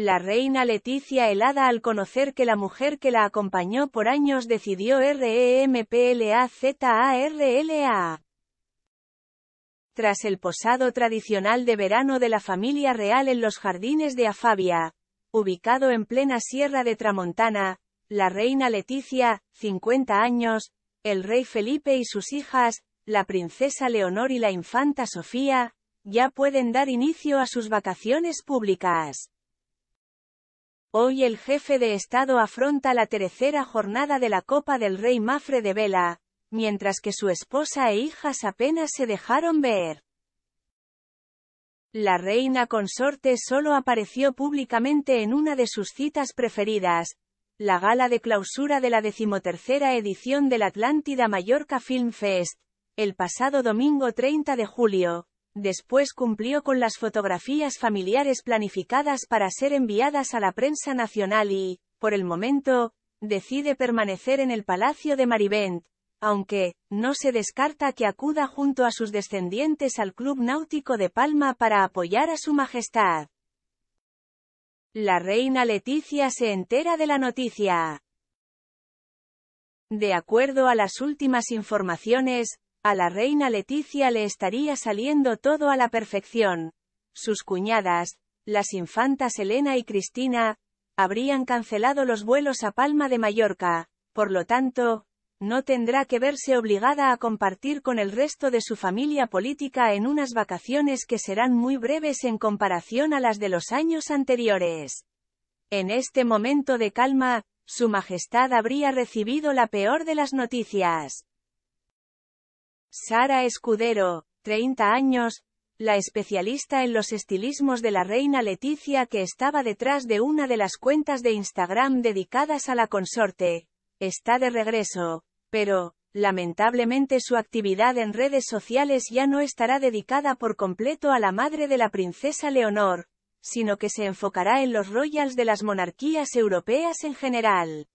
La reina Leticia helada al conocer que la mujer que la acompañó por años decidió REMPLAZARLA. Tras el posado tradicional de verano de la familia real en los jardines de Afabia, ubicado en plena sierra de Tramontana, la reina Leticia, 50 años, el rey Felipe y sus hijas, la princesa Leonor y la infanta Sofía, ya pueden dar inicio a sus vacaciones públicas. Hoy el jefe de Estado afronta la tercera jornada de la Copa del Rey Mafre de Vela, mientras que su esposa e hijas apenas se dejaron ver. La reina consorte solo apareció públicamente en una de sus citas preferidas, la gala de clausura de la decimotercera edición del Atlántida Mallorca Film Fest, el pasado domingo 30 de julio, Después cumplió con las fotografías familiares planificadas para ser enviadas a la prensa nacional y, por el momento, decide permanecer en el Palacio de Marivent, aunque, no se descarta que acuda junto a sus descendientes al Club Náutico de Palma para apoyar a su Majestad. La reina Leticia se entera de la noticia. De acuerdo a las últimas informaciones, a la reina Leticia le estaría saliendo todo a la perfección. Sus cuñadas, las infantas Elena y Cristina, habrían cancelado los vuelos a Palma de Mallorca, por lo tanto, no tendrá que verse obligada a compartir con el resto de su familia política en unas vacaciones que serán muy breves en comparación a las de los años anteriores. En este momento de calma, Su Majestad habría recibido la peor de las noticias. Sara Escudero, 30 años, la especialista en los estilismos de la reina Leticia que estaba detrás de una de las cuentas de Instagram dedicadas a la consorte, está de regreso, pero, lamentablemente su actividad en redes sociales ya no estará dedicada por completo a la madre de la princesa Leonor, sino que se enfocará en los royals de las monarquías europeas en general.